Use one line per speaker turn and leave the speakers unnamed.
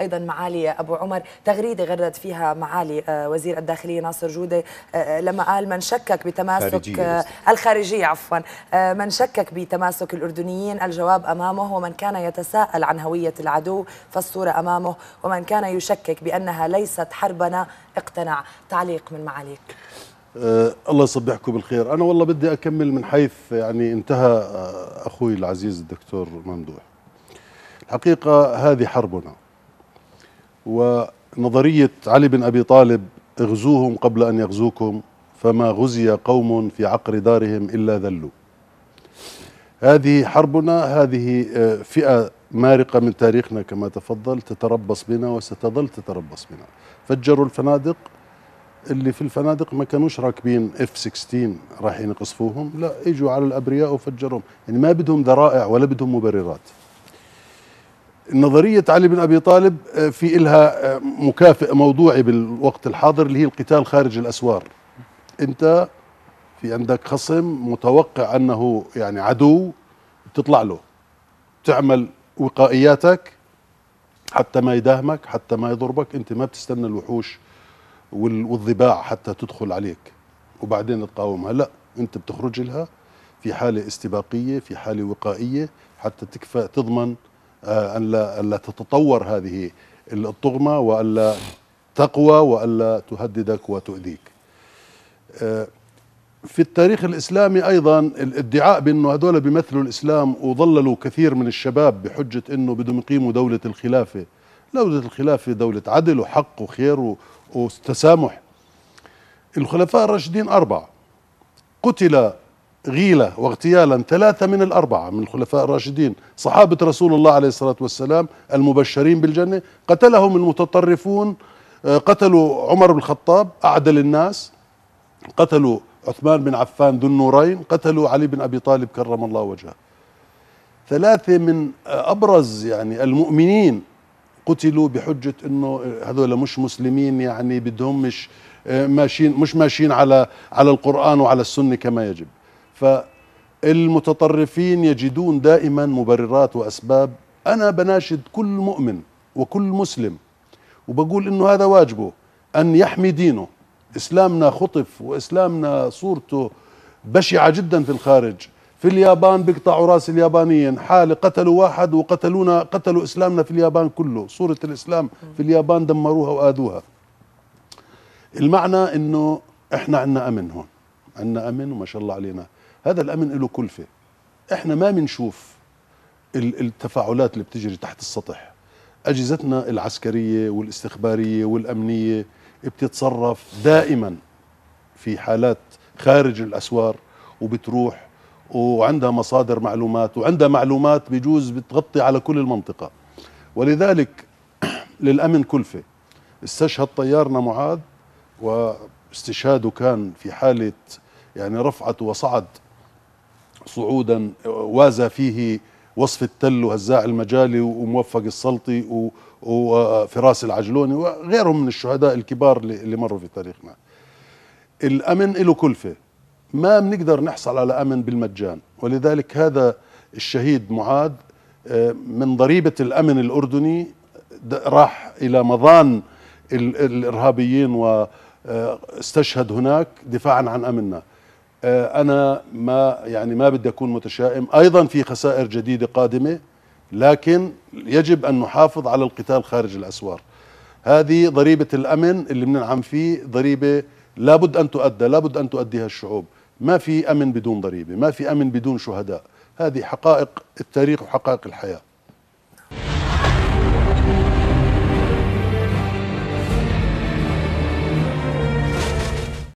أيضا معالي أبو عمر تغريدة غردت فيها معالي آه، وزير الداخلية ناصر جودة آه، لما قال من شكك بتماسك خارجية آه، الخارجية عفوا من شكك بتماسك الأردنيين الجواب أمامه ومن كان يتساءل عن هوية العدو فالصورة أمامه ومن كان يشكك بأنها ليست حربنا اقتنع تعليق من معاليك أه الله يصبحكم بالخير أنا والله بدي أكمل من حيث يعني انتهى أخوي العزيز الدكتور ممدوح الحقيقة هذه حربنا ونظرية علي بن أبي طالب اغزوهم قبل أن يغزوكم فما غزي قوم في عقر دارهم إلا ذلوا هذه حربنا هذه آه، فئة مارقة من تاريخنا كما تفضل تتربص بنا وستظل تتربص بنا فجروا الفنادق اللي في الفنادق ما كانوش راكبين اف 16 رايحين يقصفوهم لا اجوا على الابرياء وفجرهم يعني ما بدهم ذرائع ولا بدهم مبررات نظرية علي بن أبي طالب آه، في إلها آه، مكافئ موضوعي بالوقت الحاضر اللي هي القتال خارج الأسوار أنت في عندك خصم متوقع أنه يعني عدو بتطلع له تعمل وقائياتك حتى ما يداهمك حتى ما يضربك أنت ما بتستنى الوحوش والضباع حتى تدخل عليك وبعدين تقاومها لا أنت بتخرج لها في حالة استباقية في حالة وقائية حتى تكفى تضمن ألا آه، ألا تتطور هذه الطغمة وألا تقوى وألا تهددك وتؤذيك آه، في التاريخ الإسلامي أيضا الادعاء بأنه هذول بيمثلوا الإسلام وضللوا كثير من الشباب بحجة أنه بدهم يقيموا دولة الخلافة دولة الخلافة دولة عدل وحق وخير وتسامح الخلفاء الراشدين أربعة قتل غيلة واغتيالا ثلاثة من الأربعة من الخلفاء الراشدين صحابة رسول الله عليه الصلاة والسلام المبشرين بالجنة قتلهم المتطرفون آه، قتلوا عمر بن الخطاب أعدل الناس قتلوا عثمان بن عفان ذو النورين قتلوا علي بن أبي طالب كرم الله وجهه ثلاثة من آه، أبرز يعني المؤمنين قتلوا بحجة أنه آه، هذول مش مسلمين يعني بدهم مش ماشيين مش ماشيين على على القرآن وعلى السنة كما يجب فالمتطرفين يجدون دائما مبررات وأسباب أنا بناشد كل مؤمن وكل مسلم وبقول إنه هذا واجبه أن يحمي دينه إسلامنا خطف وإسلامنا صورته بشعة جدا في الخارج في اليابان بيقطعوا راس اليابانيين حالة قتلوا واحد وقتلونا قتلوا إسلامنا في اليابان كله صورة الإسلام في اليابان دمروها وآذوها المعنى أنه إحنا عنا أمن هون عنا أمن وما شاء الله علينا هذا الامن له كلفه احنا ما بنشوف التفاعلات اللي بتجري تحت السطح اجهزتنا العسكريه والاستخباريه والامنيه بتتصرف دائما في حالات خارج الاسوار وبتروح وعندها مصادر معلومات وعندها معلومات بجوز بتغطي على كل المنطقه ولذلك للامن كلفه استشهد طيارنا معاذ واستشهاده كان في حاله يعني رفعته وصعد صعودا وازى فيه وصف التل وهزاع المجالي وموفق السلطي وفراس العجلوني وغيرهم من الشهداء الكبار اللي مروا في تاريخنا الأمن له كلفة ما بنقدر نحصل على أمن بالمجان ولذلك هذا الشهيد معاد من ضريبة الأمن الأردني راح إلى مضان الإرهابيين واستشهد هناك دفاعا عن أمننا آه، انا ما يعني ما بدي اكون متشائم ايضا في خسائر جديده قادمه لكن يجب ان نحافظ على القتال خارج الاسوار هذه ضريبه الامن اللي بننعم فيه ضريبه لابد ان تؤدى لابد ان تؤديها الشعوب ما في امن بدون ضريبه ما في امن بدون شهداء هذه حقائق التاريخ وحقائق الحياه